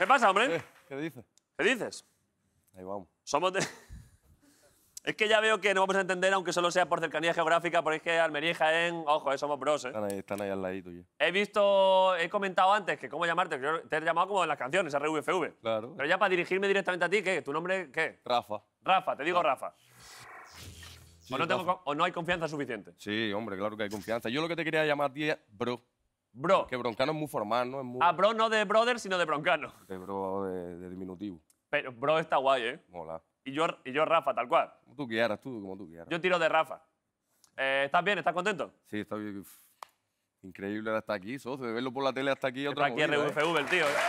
¿Qué pasa, hombre? Eh, ¿Qué dices? ¿Qué dices? Ahí vamos. Somos de... Es que ya veo que no vamos a entender, aunque solo sea por cercanía geográfica, porque es que Almería y Jaén, ojo, eh, somos bros, ¿eh? Están ahí, al ladito yo. He visto, he comentado antes que cómo llamarte, que te he llamado como en las canciones, RVFV. Claro. Pero ya para dirigirme directamente a ti, ¿qué? ¿Tu nombre qué? Rafa. Rafa, te digo Rafa. o, no tengo, o, no hay confianza suficiente. Sí, hombre, claro que hay confianza. Yo lo que te quería llamar bro. Bro. Que broncano es muy formal, ¿no? Es muy... Ah, bro no de brother, sino de broncano. De bro de, diminutivo. Pero bro está guay, ¿eh? Mola. Y yo, y yo Rafa, tal cual. Como tú quieras, tú, como tú quieras. Yo tiro de Rafa. Eh, ¿Estás bien? ¿Estás contento? Sí, está bien. Increíble hasta aquí, socio. De verlo por la tele hasta aquí otra Está aquí movida, RUFV, ¿eh? el tío. ¿eh?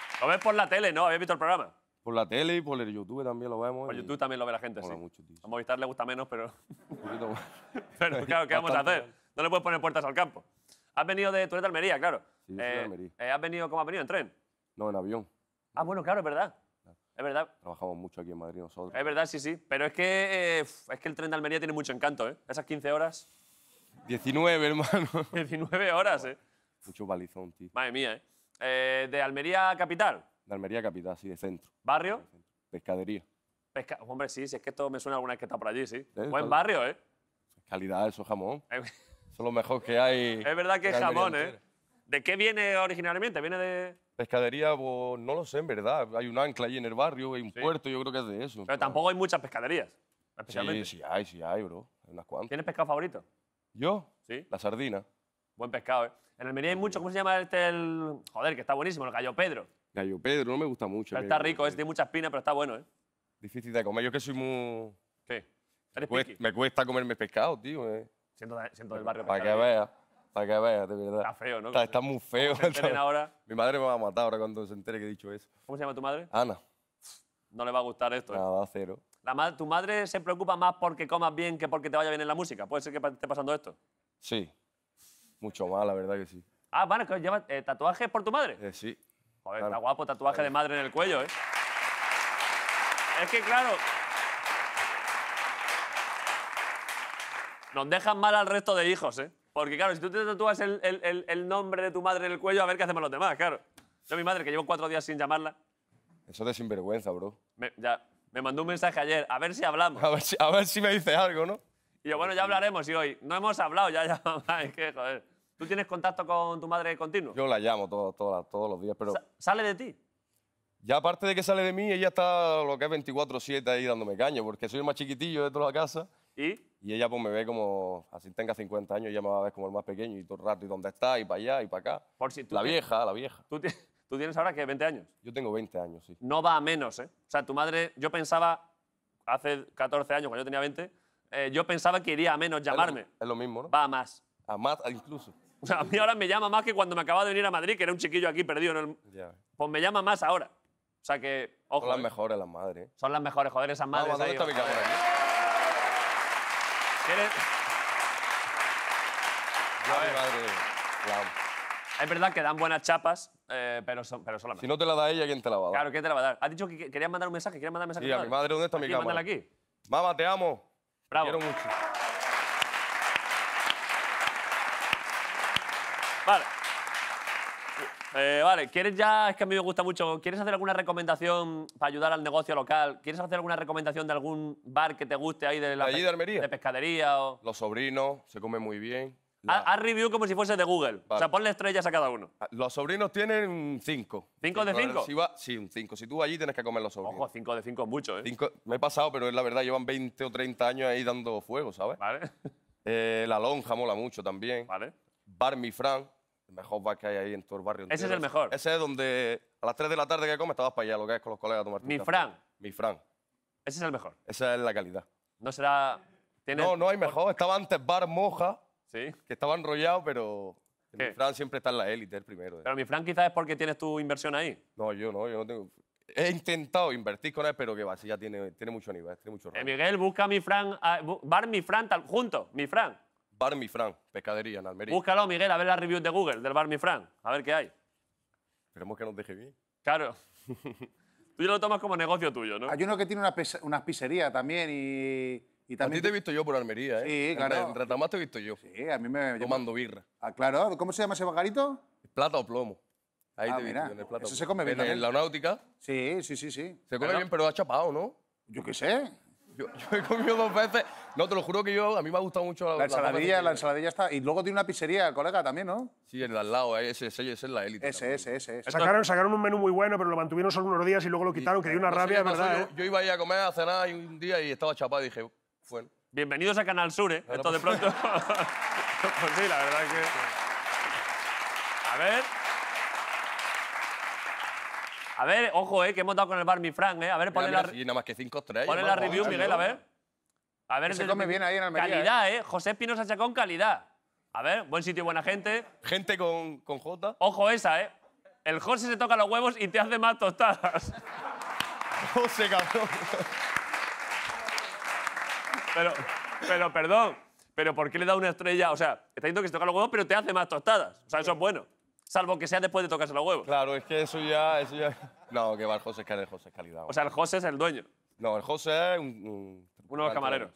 Lo ves por la tele, ¿no? ¿Habías visto el programa? Por la tele y por el YouTube también lo vemos. Por YouTube también lo ve la gente, sí. a Movistar le gusta menos, pero... pero claro, ¿qué vamos a hacer? No le puedes poner puertas al campo. Has venido de... Tú de Almería, claro. Sí, de eh, Almería. Eh, ¿Has venido cómo has venido? ¿En tren? No, en avión. Ah, bueno, claro, es verdad. Es verdad. Trabajamos mucho aquí en Madrid nosotros. Es verdad, sí, sí. Pero es que, eh, es que el tren de Almería tiene mucho encanto, ¿eh? Esas 15 horas. 19, hermano. 19 horas, ¿eh? Mucho balizón, tío. Madre mía, ¿eh? eh de Almería capital. De Almería capital, sí, de centro. ¿Barrio? Pescadería. Pesca... Hombre, sí, es que esto me suena alguna vez que está por allí, sí. Buen barrio, ¿eh? Calidad, eso jamón. eso es lo mejor que hay. Es verdad que es jamón, ¿eh? ¿De qué viene originalmente? ¿Viene de...? Pescadería, no lo sé, en verdad. Hay un ancla allí en el barrio, hay un puerto, yo creo que es de eso. Pero tampoco hay muchas pescaderías, especialmente. Sí, sí hay, sí hay, bro. unas cuantas. ¿Tienes pescado favorito? ¿Yo? Sí. La sardina. Buen pescado, ¿eh? En Almería hay mucho, ¿cómo se llama este el...? Joder, que está buenísimo, el gallo Pedro. Pedro no me gusta mucho. está rico, eh. es, tiene muchas espinas, pero está bueno, ¿eh? Difícil de comer. Yo que soy muy. ¿Qué? me cuesta comerme pescado, tío. Eh. Siento, siento, del barrio. Para que vea. Para que vea, de verdad. Está feo, ¿no? Está, muy feo. Mi madre me va a matar ahora cuando se entere que he dicho eso. ¿Cómo se llama tu madre? Ana. No le va a gustar esto. ¿eh? Nada, cero. La ¿Tu madre se preocupa más porque comas bien que porque te vaya bien en la música? ¿Puede ser que esté pasando esto? Sí. Mucho más, la verdad que sí. Ah, bueno, que llevas tatuajes por tu madre. sí. Joder, está guapo, tatuaje de madre en el cuello, ¿eh? Es que, claro. Nos dejan mal al resto de hijos, ¿eh? Porque, claro, si tú te tatúas el, nombre de tu madre en el cuello, a ver qué hacemos los demás, claro. Yo, mi madre, que llevo cuatro días sin llamarla. Eso de sinvergüenza, bro. Me, ya, me mandó un mensaje ayer, a ver si hablamos. A ver si, a ver si me dice algo, ¿no? Y yo, bueno, ya hablaremos. Y hoy, no hemos hablado, ya, ya, mamá, es que, joder. ¿Tú tienes contacto con tu madre continuo? Yo la llamo todo, todos los días, pero... ¿Sale de ti? Ya aparte de que sale de mí, ella está lo que es 24-7 ahí dándome caño, porque soy el más chiquitillo de toda la casa. ¿Y? Y ella pues me ve como, así tenga 50 años, ella me va a ver como el más pequeño y todo el rato, y dónde está, y para allá, y para acá. la vieja, la vieja. ¿tú, tienes ahora que 20 años? Yo tengo 20 años, sí. No va a menos, ¿eh? O sea, tu madre, yo pensaba, hace 14 años, cuando yo tenía 20, eh, yo pensaba que iría a menos llamarme. Es lo, es lo mismo, ¿no? Va a más. A más incluso. O sea, a mí ahora me llama más que cuando me acababa de venir a Madrid, que era un chiquillo aquí perdido en el... Pues me llama más ahora. O sea que, ojo. Son las eh. mejores las madres. ¿eh? Son las mejores, joder, esas madres Vamos, ¿dónde está mi cámara ¿Quieres...? a madre, Es verdad que dan buenas chapas, eh, pero, son, pero las Si no te la da ella, ¿quién te la va a dar? Claro, ¿quién te la va a dar? Has dicho que querías mandar un mensaje, querías mandar un mensaje. Sí, a mi madre, ¿dónde está mi cámara? Mándala aquí. Mamá, te amo. Bravo. Quiero mucho. Eh, vale, ¿quieres ya? Es que a mí me gusta mucho. ¿Quieres hacer alguna recomendación para ayudar al negocio local? ¿Quieres hacer alguna recomendación de algún bar que te guste ahí de la ¿De de Almería? De pescadería o... Los sobrinos, se come muy bien. Haz, review como si fuese de Google. O sea, ponle estrellas a cada uno. Ah, los sobrinos tienen cinco. ¿Cinco de cinco? sí, un cinco. Si tú allí tienes que comer los sobrinos. Ojo, cinco de cinco es mucho, ¿eh? me he pasado, pero es la verdad, llevan 20 o 30 años ahí dando fuego, ¿sabes? Vale. Eh, la lonja mola mucho también. Vale. Bar Mi el mejor bar que hay ahí en todo el barrio. Ese es el mejor. Ese es donde a las 3 de la tarde que comes estabas para allá, lo que es con los colegas a tomar Mi Fran. Mi Fran. Ese es el mejor. Esa es la calidad. No será... No, no hay mejor. Estaba antes Bar Moja, ¿Sí? que estaba enrollado, pero mi Fran siempre está en la élite, el primero. Pero mi Fran quizás es porque tienes tu inversión ahí. No, yo no, yo no tengo... He intentado invertir con él, pero que va, si ya tiene, tiene mucho nivel, tiene mucho eh, Miguel, busca mi Fran, bar mi Fran, tal, junto, mi Fran. Bar Mi Fran, pescadería en Almería. Búscalo, Miguel, a ver la review de Google del Bar Mi Fran, a ver qué hay. Esperemos que nos deje bien. Claro. Tú ya lo tomas como negocio tuyo, ¿no? Hay uno que tiene una, una pizzería también y, y también... A ti te he visto yo por Almería, ¿eh? Sí, claro. En más te he visto yo. Sí, a mí me... Tomando birra. Ah, claro. ¿Cómo se llama ese vagarito? Plata o plomo. Ahí ah, te mira. Visto, en el plata. Eso se come bien. En, la náutica. Sí, sí, sí, sí. Se come bien, pero ha chapado, ¿no? Yo qué sé. Yo, he comido dos veces. No, te lo juro que yo, a mí me ha gustado mucho la, ensaladilla. La, ensaladilla está. Y luego tiene una pizzería, colega, también, ¿no? Sí, en el al lado, eh, ese, ese, ese es la élite. Ese, ese, ese, Sacaron, un menú muy bueno, pero lo mantuvieron solo unos días y luego lo quitaron, que dio eh, una rabia, ¿verdad? Yo, ¿eh? iba a a comer, a cenar un día y estaba chapado y dije, fue Bienvenidos a Canal Sur, ¿eh? Esto de pronto. pues sí, la verdad es que. A ver. A ver, ojo, eh, que hemos dado con el bar Frank, eh. A ver, ponle mira, la. nada más que 5 la review, Miguel, a ver. A ver, se come bien ahí en Almería. Calidad, eh. eh. José Espinosa con calidad. A ver, buen sitio y buena gente. Gente con, con J. Ojo esa, eh. El José se toca los huevos y te hace más tostadas. José, cabrón. Pero, pero, perdón. Pero ¿por qué le da una estrella? O sea, está diciendo que se toca los huevos, pero te hace más tostadas. O sea, eso es bueno salvo que sea después de tocarse los huevos. Claro, es que eso ya. Eso ya... No, que va el José, que el José es calidad. O sea, el José es el dueño. No, el José es un. Uno de los camareros.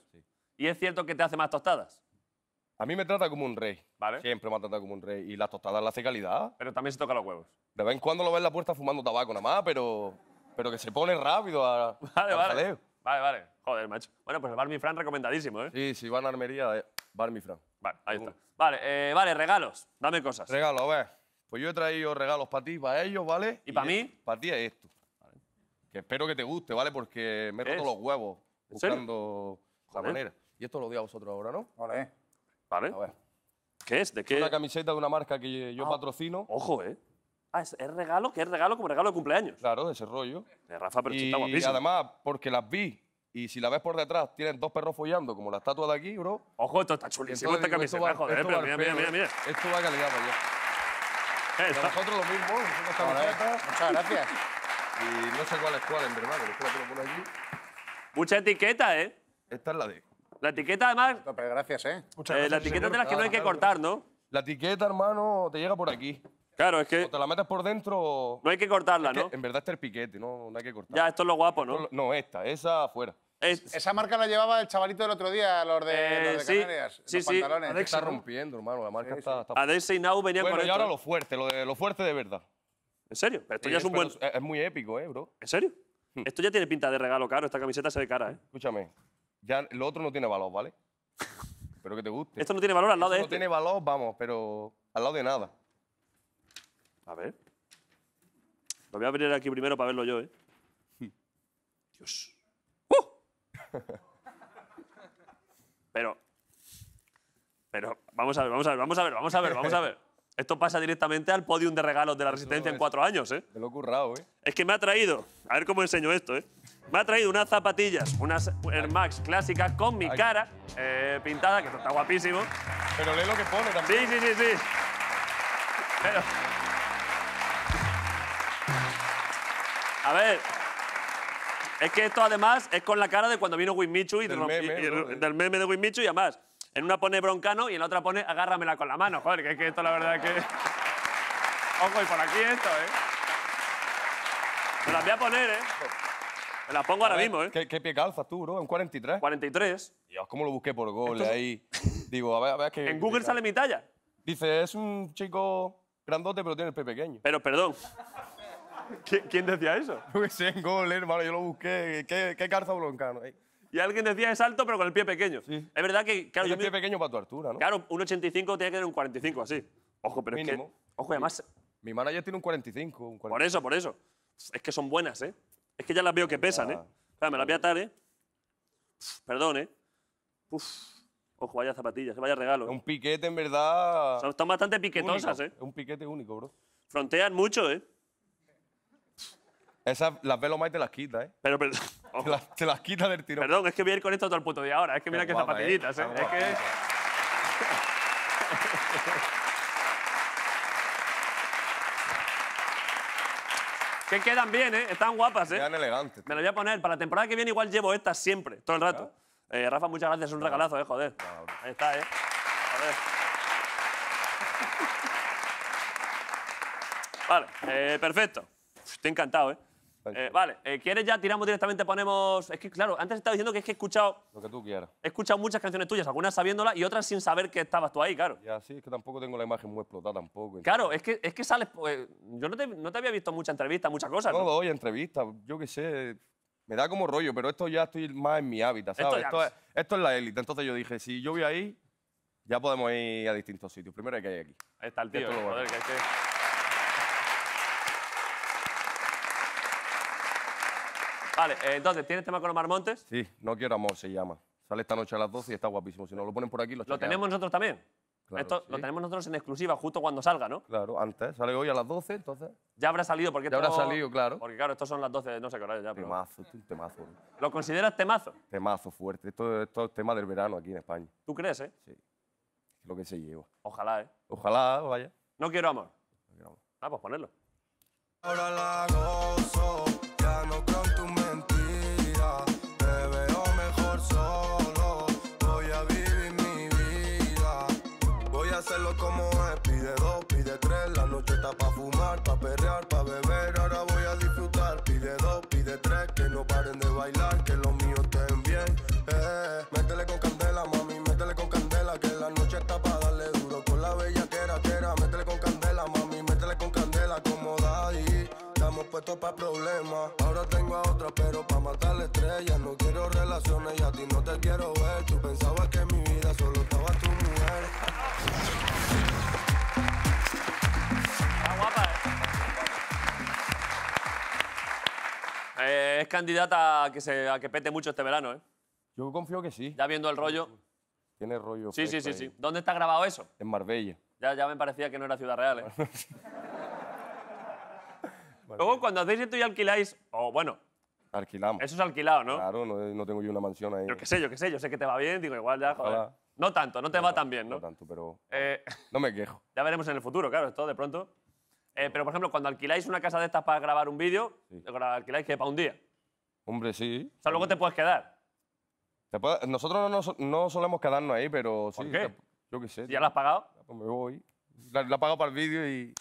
¿Y es cierto que te hace más tostadas? A mí me trata como un rey. ¿Vale? Siempre me ha tratado como un rey. Y las tostadas las hace calidad. Pero también se toca los huevos. De vez en cuando lo ves en la puerta fumando tabaco nada más, pero. Pero que se pone rápido a. Vale, vale. Vale, vale. Joder, macho. Bueno, pues el Bar recomendadísimo, ¿eh? Sí, si van a Armería, eh. Bar Vale, ahí está. Vale, eh, vale, regalos. Dame cosas. Regalo, a ver. Pues yo he traído regalos para ti, para ellos, ¿vale? ¿Y, para mí? Para ti es esto. Que espero que te guste, ¿vale? Porque me he roto los huevos buscando la manera. Y esto lo doy a vosotros ahora, ¿no? Vale. Vale. A ver. ¿Qué es? ¿De qué? Es Una camiseta de una marca que yo ah. patrocino. Ojo, ¿eh? Ah, es, regalo, que es regalo como regalo de cumpleaños. Claro, de ese rollo. De Rafa, pero y, Y además, porque las vi. Y si la ves por detrás, tienen dos perros follando, como la estatua de aquí, bro. Ojo, esto está chulísimo, esta camiseta, joder, mira, mira, mira, Esto va a nosotros lo mismo, eh, Muchas gracias. Y no sé cuál es cuál, en verdad, Mucha etiqueta, ¿eh? Esta es la de. La etiqueta, además. pero gracias, ¿eh? Muchas eh, la etiqueta de las que no hay que cortar, ¿no? La etiqueta, hermano, te llega por aquí. Claro, es que. te la metes por dentro. No hay que cortarla, ¿no? En verdad está el piquete, no, no hay que cortarla. Ya, esto es lo guapo, ¿no? No, esta, esa afuera. Esa marca la llevaba el chavalito del otro día, los de, eh, los de Canarias. Sí, sí. pantalones. está rompiendo, hermano. La marca está, está... y Now venía con y ahora lo fuerte, lo, de, lo fuerte de verdad. ¿En serio? esto ya es, un buen... Es muy épico, ¿eh, bro? ¿En serio? Hmm. Esto ya tiene pinta de regalo caro. Esta camiseta se ve cara, ¿eh? Escúchame. Ya lo otro no tiene valor, ¿vale? pero que te guste. Esto no tiene valor al lado de esto. No este. tiene valor, vamos, pero al lado de nada. A ver. Lo voy a abrir aquí primero para verlo yo, ¿eh? Hmm. Dios. Pero, pero, vamos a ver, vamos a ver, vamos a ver, vamos a ver, vamos a ver. Esto pasa directamente al podium de regalos de la Resistencia en cuatro años, ¿eh? Te lo he currado, ¿eh? Es que me ha traído, a ver cómo enseño esto, ¿eh? Me ha traído unas zapatillas, unas Air Max clásicas con mi cara eh, pintada, que está guapísimo. Pero lee lo que pone también. Sí, sí, sí, sí. A ver, es que esto además es con la cara de cuando vino Winmichu y del, meme, y, de Winmichu y además, en una pone broncano y en la otra pone agárramela con la mano. Joder, que es que esto la verdad que. Ojo, y por aquí esto, ¿eh? Me las voy a poner, ¿eh? Me las pongo ahora mismo, ¿eh? ¿Qué, ¿Qué, pie calzas tú, bro? ¿En 43? 43. Dios, ¿cómo lo busqué por gol ahí? Digo, a ver, a ver que. En Google sale mi talla. Dice, es un chico grandote, pero tiene el pie pequeño. Pero, perdón. ¿Quién decía eso? No sé, en yo lo busqué. ¿Qué, qué broncano? Y alguien decía es alto, pero con el pie pequeño. Sí. Es verdad que. Claro, el pie pequeño para tu altura, ¿no? Claro, un 85 tiene que tener un 45, así. Ojo, pero es que. Ojo, además. Mi ya tiene un 45, Por eso, por eso. Es que son buenas, ¿eh? Es que ya las veo que pesan, ¿eh? Claro, ah. me las voy a atar, ¿eh? Perdón, ¿eh? Uf. Ojo, vaya zapatillas, vaya regalo. ¿eh? Un piquete, en verdad. están bastante piquetosas, ¿eh? Un piquete único, bro. Frontean mucho, ¿eh? Esas, las Velo y te las quita, ¿eh? Pero, te, las, quita del tirón. Perdón, es que voy a ir con esto todo el puto de ahora. Es que mira qué zapatillitas, ¿eh? Es que... Que quedan bien, ¿eh? Están guapas, ¿eh? Quedan elegantes. Me las voy a poner. Para la temporada que viene igual llevo estas siempre, todo el rato. Eh, Rafa, muchas gracias. Es un regalazo, ¿eh? Joder. Ahí está, ¿eh? Joder. Vale, eh, perfecto. Estoy encantado, ¿eh? Eh, vale, eh, ¿quieres ya tiramos directamente, ponemos... Es que, claro, antes estaba diciendo que es que he escuchado... Lo que tú quieras. He escuchado muchas canciones tuyas, algunas sabiéndolas y otras sin saber que estabas tú ahí, claro. Ya, sí, es que tampoco tengo la imagen muy explotada tampoco. Claro, es que, es que sales... Pues, yo no te, no te, había visto muchas entrevistas, muchas cosas. No, ¿no? doy entrevistas, yo qué sé... Me da como rollo, pero esto ya estoy más en mi hábitat, ¿sabes? Esto, esto, es, la élite. Entonces yo dije, si yo voy ahí, ya podemos ir a distintos sitios. Primero hay que ir aquí. Ahí está el tío, joder, que hay que... Vale, eh, entonces, ¿tienes tema con Omar Montes? Sí, No quiero amor se llama. Sale esta noche a las 12 y está guapísimo. Si no lo ponen por aquí, lo ¿Lo tenemos nosotros también? Claro, lo tenemos nosotros en exclusiva, justo cuando salga, ¿no? Claro, antes. Sale hoy a las 12, entonces. Ya habrá salido, porque Ya habrá salido, claro. Porque claro, estos son las 12, no sé qué hora ya, Temazo, temazo. ¿Lo consideras temazo? Temazo fuerte. Esto, es tema del verano aquí en España. ¿Tú crees, eh? Sí. lo que se lleva. Ojalá, eh. Ojalá, vaya. No quiero amor. Ah, pues ponerlo. Ahora la gozo, ya no pa' perrear, pa' beber, ahora voy a disfrutar. Pide dos, pide tres, que no paren de bailar, que los míos estén bien. Eh, eh, eh, métele con candela, mami, métele con candela, que la noche está pa' darle duro con la bella que era, que era. Métele con candela, mami, métele con candela, como daddy. Estamos puestos pa' problemas. Ahora tengo a otra, pero pa' matar la estrella. No quiero relaciones y a ti no te quiero ver. Tú pensabas que mi vida solo estaba tu mujer. Eh. ¿eh? es candidata a que, se, a que pete mucho este verano, ¿eh? Yo confío que sí. Ya viendo el rollo. Tiene rollo. Sí, sí, sí, sí. ¿Dónde está grabado eso? En Marbella. Ya, ya me parecía que no era Ciudad Real, ¿eh? Luego, cuando hacéis esto y alquiláis, o oh, bueno... Alquilamos. Eso es alquilado, ¿no? Claro, no, tengo yo una mansión ahí. Yo qué sé, yo qué sé, yo sé que te va bien, digo, igual ya, joder. No tanto, no te va tan bien, ¿no? No tanto, pero... Eh... No me quejo. Ya veremos en el futuro, claro, esto de pronto... Eh, pero, por ejemplo, cuando alquiláis una casa de estas para grabar un vídeo, alquiláis que para un día. Hombre, sí. O sea, luego te puedes quedar. Nosotros no, no, solemos quedarnos ahí, pero sí. Yo qué sé. ¿Ya la has pagado? Pues me voy. La, he pagado para el vídeo y...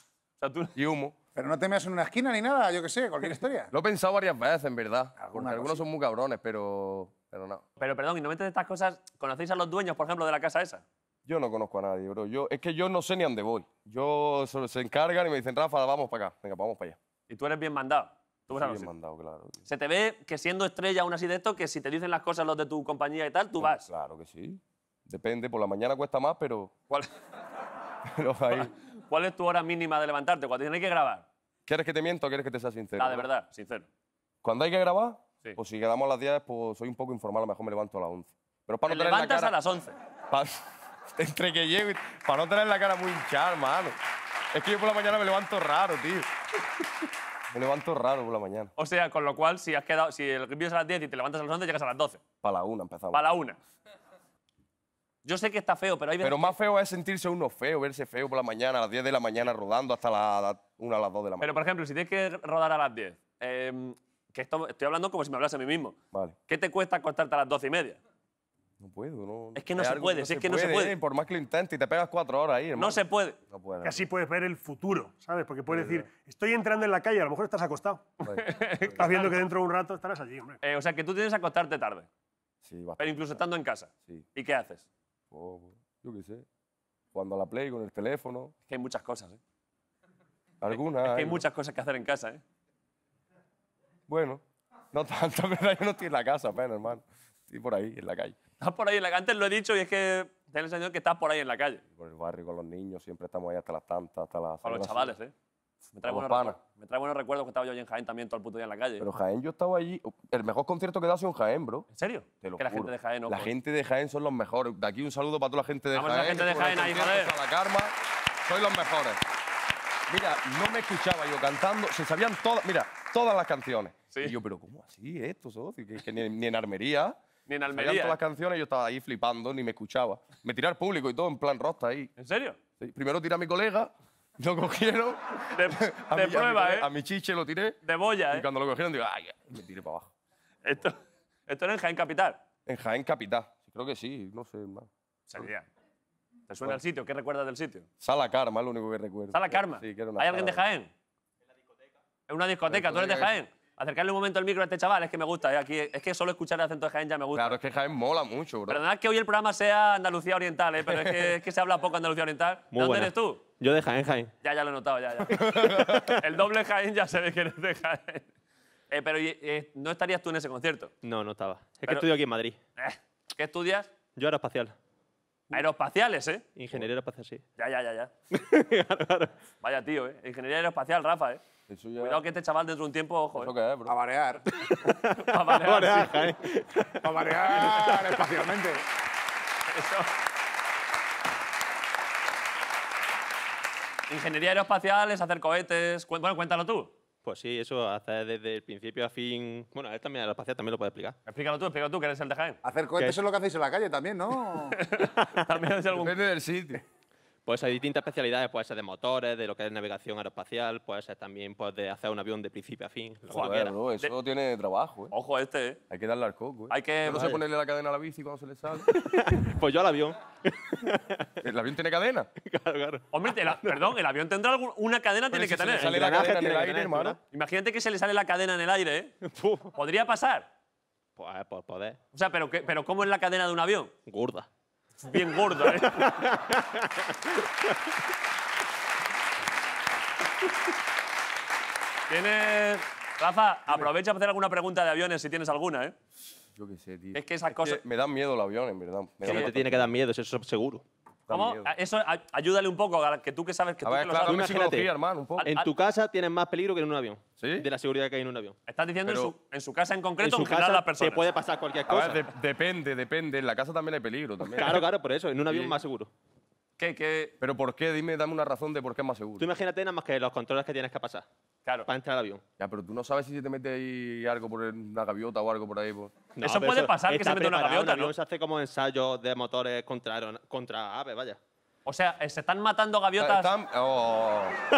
y humo. Pero no te meas en una esquina ni nada, yo qué sé, cualquier historia. Lo he pensado varias veces, en verdad. algunos son muy cabrones, pero... Pero no. Pero perdón, y no metes estas cosas. ¿Conocéis a los dueños, por ejemplo, de la casa esa? Yo no conozco a nadie, bro. Yo, es que yo no sé ni a dónde voy. Yo se, encargan y me dicen, Rafa, vamos para acá. Venga, vamos para allá. Y tú eres bien mandado. bien mandado, claro. Se te ve que siendo estrella aún así de esto, que si te dicen las cosas los de tu compañía y tal, tú vas. Claro que sí. Depende, por la mañana cuesta más, pero, ¿Cuál, ¿Cuál es tu hora mínima de levantarte cuando tienes que grabar? ¿Quieres que te miento o quieres que te sea sincero? La ah, de verdad, sincero. Cuando hay que grabar, o pues si quedamos a las 10, pues soy un poco informal, a lo mejor me levanto a las 11. Pero para Te no levantas a las 11. Entre que llego Para no tener la cara muy hinchada, hermano. Es que yo por la mañana me levanto raro, tío. Me levanto raro por la mañana. O sea, con lo cual, si has quedado, si el es a las 10 y te levantas a las 11, llegas a las 12. Para la una empezamos. Para la una. Yo sé que está feo, pero hay veces... Pero más feo es sentirse uno feo, verse feo por la mañana, a las 10 de la mañana rodando hasta las 1 a las 2 de la mañana. Pero, por ejemplo, si tienes que rodar a las 10, em, que esto, estoy hablando como si me hablase a mí mismo. Vale. ¿Qué te cuesta acostarte a las 12 y media? No puedo, no. Es que no se puede, es que no se puede. por más que lo intentes y te pegas cuatro horas ahí, hermano. No se puede. así puedes ver el futuro, ¿sabes? Porque puedes decir, estoy entrando en la calle, a lo mejor estás acostado. Pues, pues, estás viendo que dentro de un rato estarás allí, hombre. Eh, o sea, que tú tienes que acostarte tarde. Sí, Pero incluso estando en casa. Sí. ¿Y qué haces? Oh, yo qué sé. Cuando la play con el teléfono. Es que hay muchas cosas, ¿eh? Algunas. Es que hay, muchas cosas que hacer en casa, ¿eh? Bueno, no tanto, ¿verdad? Yo no estoy en la casa apenas, hermano. Y por ahí, en la calle. Estás por ahí en la calle. Antes lo he dicho y es que te el señor que estás por ahí en la calle. Por el barrio con los niños, siempre estamos ahí hasta las tantas, hasta las... Para los chavales, ¿eh? Me trae, buenos recuerdos, me trae buenos recuerdos que estaba yo allí en Jaén también todo el puto día en la calle. Pero Jaén, yo estaba allí. Uh, el mejor concierto que he dado ha sido en Jaén, bro. ¿En serio? que la gente de Jaén, no, La gente de Jaén son los mejores. De aquí un saludo para toda la gente de Vamos Jaén. la gente de Jaén ahí, joder. la Karma, sois los mejores. Mira, no me escuchaba yo cantando. Se sabían todas, mira, todas las canciones. Y yo, pero ¿cómo así esto, ni en armería. Ni en Almería. Salían todas las canciones y yo estaba ahí flipando, ni me escuchaba. Me tiré al público y todo en plan rosta ahí. ¿En serio? Primero tiré a mi colega, lo cogieron. De, prueba, ¿eh? A mi chiche lo tiré. De boya, ¿eh? Y cuando lo cogieron, digo, ay, me tiré para abajo. Esto, esto era en Jaén Capital. En Jaén Capital. Creo que sí, no sé, más. Sería. ¿Te suena el sitio? ¿Qué recuerdas del sitio? Sala Karma, es lo único que recuerdo. ¿Sala Karma? Sí, que era una ¿Hay alguien de Jaén? Es la discoteca. ¿En una discoteca? ¿Tú eres de Jaén? Acercarle un momento el micro a este chaval, es que me gusta. ¿eh? Aquí, es que solo escuchar el acento de Jaén ya me gusta. Claro, es que Jaén mola mucho, bro. Perdonad que hoy el programa sea Andalucía Oriental, eh, pero es que, se habla poco Andalucía Oriental. dónde eres tú? Yo de Jaén, Jaén. Ya, ya lo he notado, ya, ya. el doble Jaén ya se ve que eres de Jaén. Eh, pero eh, ¿no estarías tú en ese concierto? No, no estaba. Es que estudio aquí en Madrid. ¿Qué estudias? Yo aeroespacial. Aeroespaciales, ¿eh? Ingeniería aeroespacial, sí. Ya, ya, ya, ya. Vaya tío, ¿eh? Ingeniería aeroespacial, Rafa, ¿eh? Cuidado que este chaval dentro de un tiempo, ojo, eh. A marear. a marear, A eh. marear espacialmente. Ingeniería aeroespacial es hacer cohetes. Bueno, cuéntalo tú. Pues sí, eso hacer desde el principio a fin. Bueno, a él también, la espacial también lo puede explicar. Explícalo tú, explícalo tú, que eres el de Jaén. Hacer cohetes es lo que hacéis en la calle también, ¿no? También es algún... Depende del sitio. Pues hay distintas especialidades, puede ser de motores, de lo que es navegación aeroespacial, puede ser también pues, de hacer un avión de principio a fin. Joder, eso tiene trabajo, eh. Ojo este, ¿eh? Hay que darle al coco, ¿eh? Hay que... No se ponerle la cadena a la bici cuando se le sale. pues yo al avión. ¿El avión tiene cadena? Claro, claro. Hombre, perdón, el avión tendrá alguna una cadena, tiene que tener. Se sale la cadena en hermano. Imagínate que se le sale la cadena en el aire, ¿eh? Podría pasar. Pues, eh, por poder. O sea, ¿pero, ¿pero cómo es la cadena de un avión? Gorda bien gorda. ¿eh? Tienes. Rafa, aprovecha para hacer alguna pregunta de aviones si tienes alguna, ¿eh? Yo qué sé, tío. Es que esas cosas. me dan miedo el avión, en verdad. te tiene que dar miedo, eso es seguro. Eso ayúdale un poco, que tú que sabes que, tú que En tu casa tienes más peligro que en un avión. De la seguridad que hay en un avión. Estás diciendo en, su, casa en concreto, en, en casa puede pasar cualquier cosa. depende, depende. En la casa también hay peligro. También. Claro, claro, por eso. En un avión más seguro pero por qué? Dime, dame una razón de por qué es más seguro. Tú imagínate nada más que los controles que tienes que pasar. Claro. Para entrar al avión. Ya, pero tú no sabes si se te mete ahí algo por una gaviota o algo por ahí. Pues. eso puede pasar, que se mete una gaviota. Un se hace como ensayos de motores contra, aves, vaya. O sea, eh, se están matando gaviotas. Están. Oh, oh,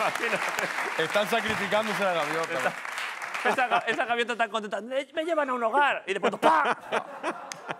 oh. están sacrificándose la gaviota. Esa, pues. gaviota está contenta. Me llevan a un hogar. Y de pronto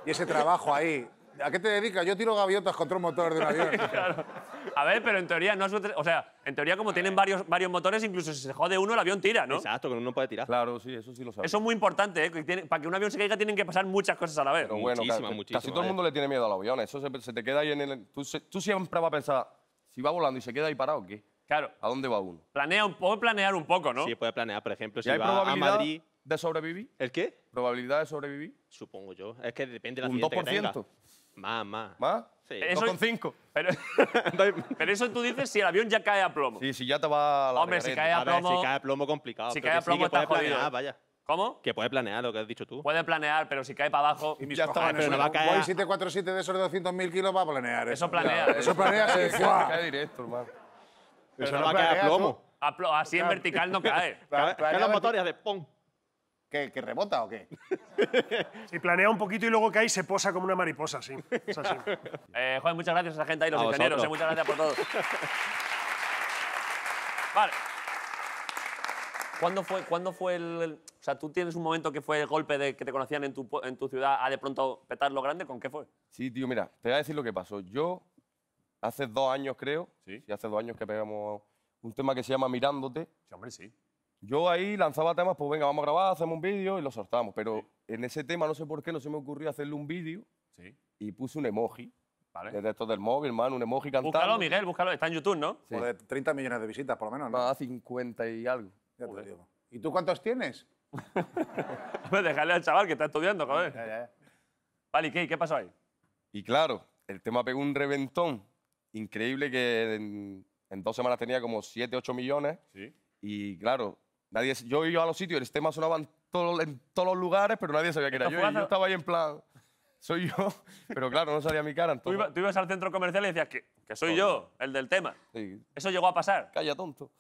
y ese trabajo ahí. ¿A qué te dedicas? Yo tiro gaviotas contra un motor de un avión. A ver, pero en teoría no O sea, en teoría como tienen varios, varios motores, incluso si se jode uno, el avión tira, ¿no? Exacto, que uno no puede tirar. Claro, sí, eso sí lo sabes. Eso es muy importante, ¿eh? para que un avión se caiga tienen que pasar muchas cosas a la vez. muchísimas, casi, muchísimas, casi todo el mundo le tiene miedo al avión. Eso se, te queda ahí en el... Tú, siempre vas a pensar, si va volando y se queda ahí parado, ¿qué? Claro. ¿A dónde va uno? Planea un, poco, planear un poco, ¿no? Sí, puede planear, por ejemplo, si va a Madrid de sobrevivir? ¿El qué? ¿Probabilidad de sobrevivir? Supongo yo. Es que depende de la ¿Un 2%? Que tenga. Más, más. ¿Más? Sí. 2,5. Pero, eso tú dices si el avión ya cae a plomo. Sí, si ya te va la Hombre, si cae a plomo... si cae a plomo, complicado. Si cae a plomo, está jodido. vaya. ¿Cómo? Que puede planear lo que has dicho tú. Puede planear, pero si cae para abajo. Y ya está, pero no va a caer. 747 de esos 200.000 kilos va a planear. Eso, planea. eso planea, se cae directo, hermano. Eso no, va a caer a plomo. Así en vertical no cae. Que los motores de pum. ¿Que, rebota o qué? Si planea un poquito y luego cae y se posa como una mariposa, sí. Es así. Eh, muchas gracias a la gente ahí, los ingenieros. Eh, muchas gracias por todo. Vale. ¿Cuándo fue, ¿Cuándo fue el...? O sea, tú tienes un momento que fue el golpe de que te conocían en tu, en tu ciudad a de pronto petar lo grande. ¿Con qué fue? Sí, tío, mira, te voy a decir lo que pasó. Yo, hace dos años creo, Sí. hace dos años que pegamos un tema que se llama Mirándote, Sí, hombre, sí. Yo ahí lanzaba temas, pues venga, vamos a grabar, hacemos un vídeo y lo soltamos. Pero en ese tema, no sé por qué, no se me ocurrió hacerle un vídeo sí. y puse un emoji. Vale. De estos del móvil, man un emoji cantando. Búscalo, Miguel, búscalo. Está en YouTube, ¿no? Sí. 30 millones de visitas, por lo menos, ¿no? a 50 y algo. Ya te digo. ¿Y tú cuántos tienes? pues déjale al chaval que está estudiando, joder. Vale, ¿y qué, qué pasó ahí? Y claro, el tema pegó un reventón increíble que en, en dos semanas tenía como 7, 8 millones. Sí. Y claro, Nadie, yo iba a los sitios, el tema sonaba en, todo, en todos los lugares, pero nadie sabía que era yo. yo estaba ahí en plan, soy yo, pero claro, no salía mi cara. Tú, tú, ibas al centro comercial y decías que, que soy yo, el del tema. Sí. Eso llegó a pasar. Calla, tonto.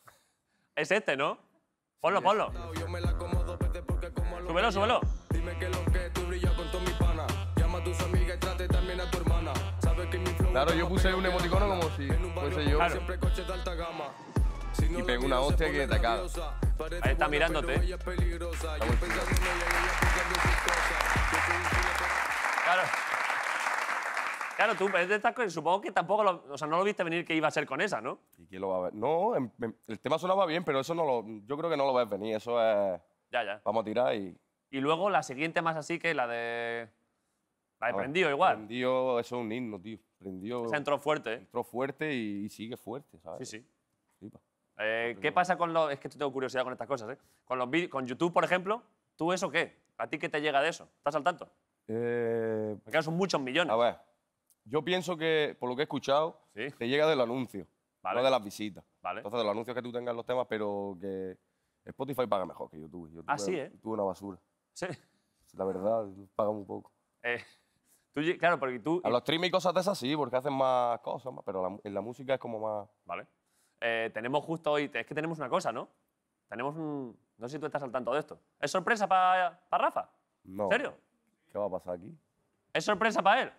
Es este, ¿no? Ponlo, ponlo. Súbelo, súbelo. Dime que lo que tú brillas con todo mi pana. Llama a tus amigas y trate también a tu hermana. Sabes que mi Claro, yo puse un emoticono como si fuese yo. Siempre coches de alta gama y pega una hostia que te Ahí está mirándote. claro. Claro, tú, supongo que tampoco lo, o sea, no lo viste venir que iba a ser con esa, ¿no? ¿Y lo va a ver? No, el tema sonaba bien, pero eso no lo, yo creo que no lo ves venir, eso es... Ya, ya. Vamos a tirar y... Y luego la siguiente más así que la de... La de ah, Prendido igual. prendió eso es un himno, tío. prendió entró fuerte, ¿eh? Entró fuerte y, y sigue fuerte, ¿sabes? Sí, sí. Eh, ¿Qué pasa con los.? Es que tengo curiosidad con estas cosas, ¿eh? Con, los con YouTube, por ejemplo, ¿tú eso qué? ¿A ti qué te llega de eso? ¿Estás al tanto? Eh, son muchos millones. a ver, yo pienso que, por lo que he escuchado, te llega del anuncio, Vale. no de las visitas. Entonces, de los anuncios que tú tengas en los temas, pero que Spotify paga mejor que YouTube. Ah, sí, ¿eh? YouTube es una basura. Sí. La verdad, paga muy poco. Eh, claro, porque tú. A los streaming y cosas de esas sí, porque hacen más cosas, pero en la música es como más... Vale. Eh, tenemos justo hoy, es que tenemos una cosa, ¿no? Tenemos un... No sé si tú estás al tanto de esto. ¿Es sorpresa para para Rafa? No. ¿En serio? ¿Qué va a pasar aquí? ¿Es sorpresa para él?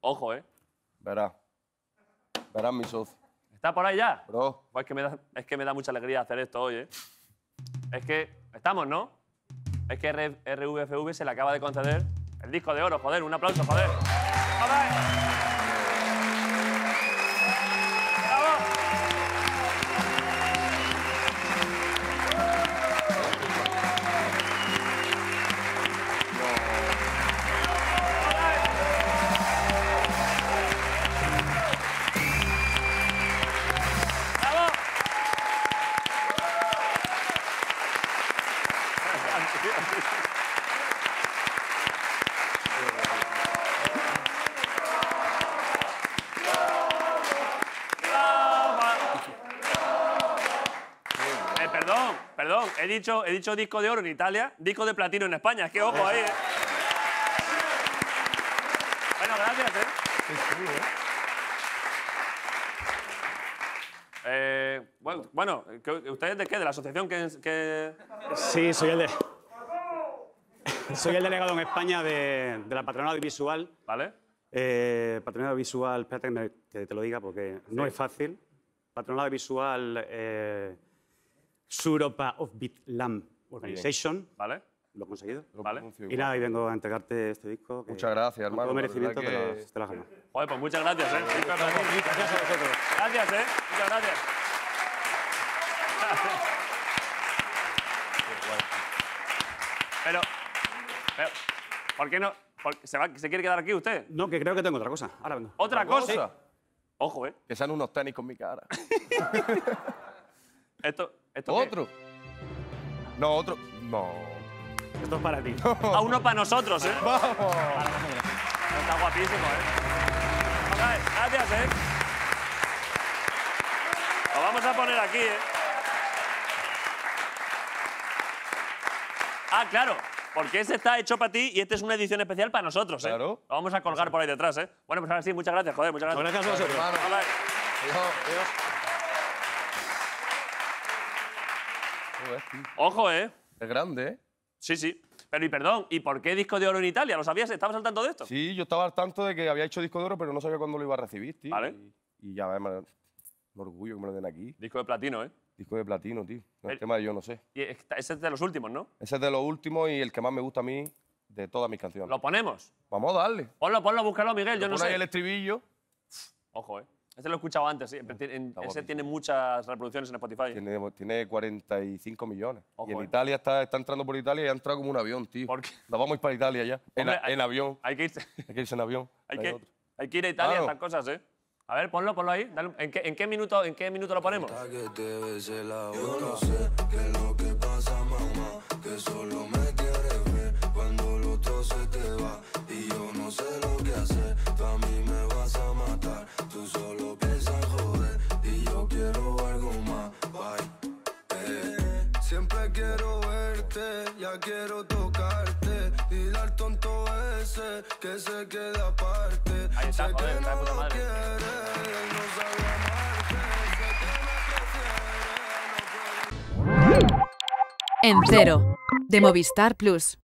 Ojo, ¿eh? Verá. Verá, mi socio. ¿Está por ahí ya? Bro. Pues es, que me da, es que me da mucha alegría hacer esto hoy, ¿eh? Es que estamos, ¿no? Es que RVFV se le acaba de conceder el disco de oro, joder, un aplauso, joder. ¡Joder! he dicho disco de oro en Italia, disco de platino en España. Qué ojo ahí, eh. Bueno, gracias, eh. eh, bueno, ¿usted de qué? ¿De la asociación que, Sí, soy el soy el delegado en España de, la patronal audiovisual. ¿Vale? Eh, visual, espérate que, te lo diga porque no es fácil. Patronal visual Suropa of Bitlam Organization. ¿Vale? Lo he conseguido. ¿Vale? Y nada, y vengo a entregarte este disco. muchas gracias, hermano. merecimiento que... te, la pues muchas gracias, ¿eh? Gracias, a vosotros. Gracias, ¿eh? Muchas gracias. Pero, pero, ¿por qué no? ¿se, va, ¿Se quiere quedar aquí usted? No, que creo que tengo otra cosa. Ahora ¿Otra, cosa? Ojo, ¿eh? Que sean unos tenis con mi cara. Esto, ¿Otro? No, otro. No. Esto es para ti. A uno para nosotros, ¿eh? ¡Vamos! Está guapísimo, ¿eh? gracias, ¿eh? Lo vamos a poner aquí, ¿eh? Ah, claro. Porque este está hecho para ti y este es una edición especial para nosotros, ¿eh? Claro. Lo vamos a colgar por ahí detrás, ¿eh? Bueno, pues ahora sí, muchas gracias, joder, muchas gracias. gracias a vosotros. adiós. Ojo, ¿eh? Es grande, ¿eh? Sí, sí. Pero y perdón, ¿y por qué disco de oro en Italia? ¿Lo sabías? ¿Estabas al tanto de esto? Sí, yo estaba al tanto de que había hecho disco de oro, pero no sabía cuándo lo iba a recibir, tío. Y, ya, además, un orgullo que me lo den aquí. Disco de platino, ¿eh? Disco de platino, tío. El, tema de yo no sé. Y ese es de los últimos, ¿no? Ese es de los últimos y el que más me gusta a mí de todas mis canciones. ¿Lo ponemos? Vamos a darle. Ponlo, ponlo, búscalo, Miguel, yo no sé. el estribillo. Ojo, ¿eh? Ese lo he escuchado antes, sí. tiene- ese tiene muchas reproducciones en Spotify. Tiene, 45 millones. Oh, y en Italia está, entrando por Italia y ha entrado como un avión, tío. ¿Por Nos vamos a ir para Italia ya. En, en avión. Hay que, irse. Hay que irse en avión. hay, que, hay que ir a Italia, a estas cosas, ¿eh? A ver, ponlo, ponlo ahí. ¿en, qué, en qué minuto, ¿En qué minuto lo ponemos? Yo no sé qué es lo que pasa, mamá, que quiero tocarte y dar tonto ese que se queda aparte. Ahí está, sé joder, que no puta madre. Quiere, no sabe amarte, sé que me prefiere, no puede... En cero, de Movistar Plus.